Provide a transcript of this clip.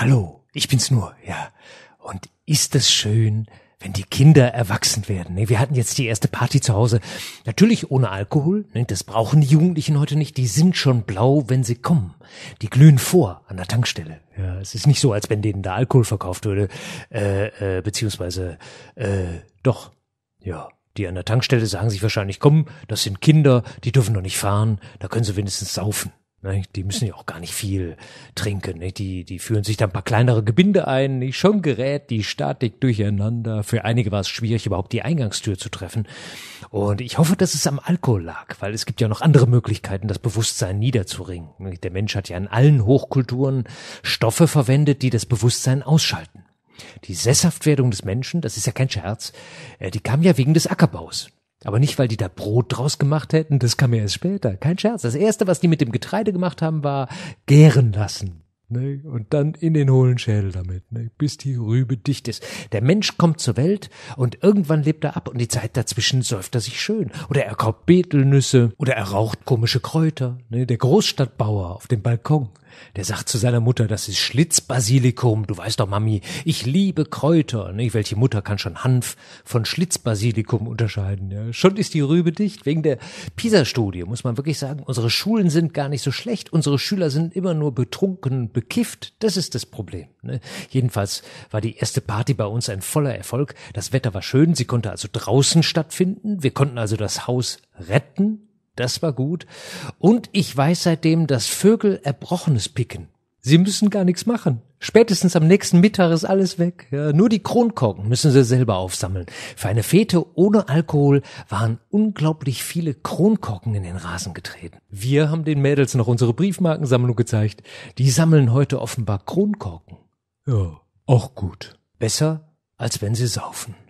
Hallo, ich bin's nur, ja. Und ist es schön, wenn die Kinder erwachsen werden. Nee, wir hatten jetzt die erste Party zu Hause. Natürlich ohne Alkohol. Nee, das brauchen die Jugendlichen heute nicht. Die sind schon blau, wenn sie kommen. Die glühen vor an der Tankstelle. Ja, es ist nicht so, als wenn denen da Alkohol verkauft würde. Äh, äh, beziehungsweise, äh, doch. Ja, die an der Tankstelle sagen sich wahrscheinlich, komm, das sind Kinder, die dürfen noch nicht fahren, da können sie wenigstens saufen. Ne, die müssen ja auch gar nicht viel trinken. Nicht? Ne? Die, die führen sich da ein paar kleinere Gebinde ein. Nicht? Schon gerät die Statik durcheinander. Für einige war es schwierig, überhaupt die Eingangstür zu treffen. Und ich hoffe, dass es am Alkohol lag, weil es gibt ja noch andere Möglichkeiten, das Bewusstsein niederzuringen. Ne? Der Mensch hat ja in allen Hochkulturen Stoffe verwendet, die das Bewusstsein ausschalten. Die Sesshaftwerdung des Menschen, das ist ja kein Scherz, äh, die kam ja wegen des Ackerbaus. Aber nicht, weil die da Brot draus gemacht hätten, das kam ja erst später. Kein Scherz. Das erste, was die mit dem Getreide gemacht haben, war gären lassen. Ne? Und dann in den hohlen Schädel damit, ne? bis die Rübe dicht ist. Der Mensch kommt zur Welt und irgendwann lebt er ab und die Zeit dazwischen säuft er sich schön. Oder er kauft Betelnüsse oder er raucht komische Kräuter. Ne? Der Großstadtbauer auf dem Balkon, der sagt zu seiner Mutter, das ist Schlitzbasilikum. Du weißt doch, Mami, ich liebe Kräuter. Ne? Welche Mutter kann schon Hanf von Schlitzbasilikum unterscheiden? Ja? Schon ist die Rübe dicht. Wegen der PISA-Studie muss man wirklich sagen, unsere Schulen sind gar nicht so schlecht. Unsere Schüler sind immer nur betrunken, bekifft. Das ist das Problem. Ne? Jedenfalls war die erste Party bei uns ein voller Erfolg. Das Wetter war schön, sie konnte also draußen stattfinden. Wir konnten also das Haus retten. Das war gut. Und ich weiß seitdem, dass Vögel Erbrochenes picken. Sie müssen gar nichts machen. Spätestens am nächsten Mittag ist alles weg. Ja, nur die Kronkorken müssen sie selber aufsammeln. Für eine Fete ohne Alkohol waren unglaublich viele Kronkorken in den Rasen getreten. Wir haben den Mädels noch unsere Briefmarkensammlung gezeigt. Die sammeln heute offenbar Kronkorken. Ja, auch gut. Besser, als wenn sie saufen.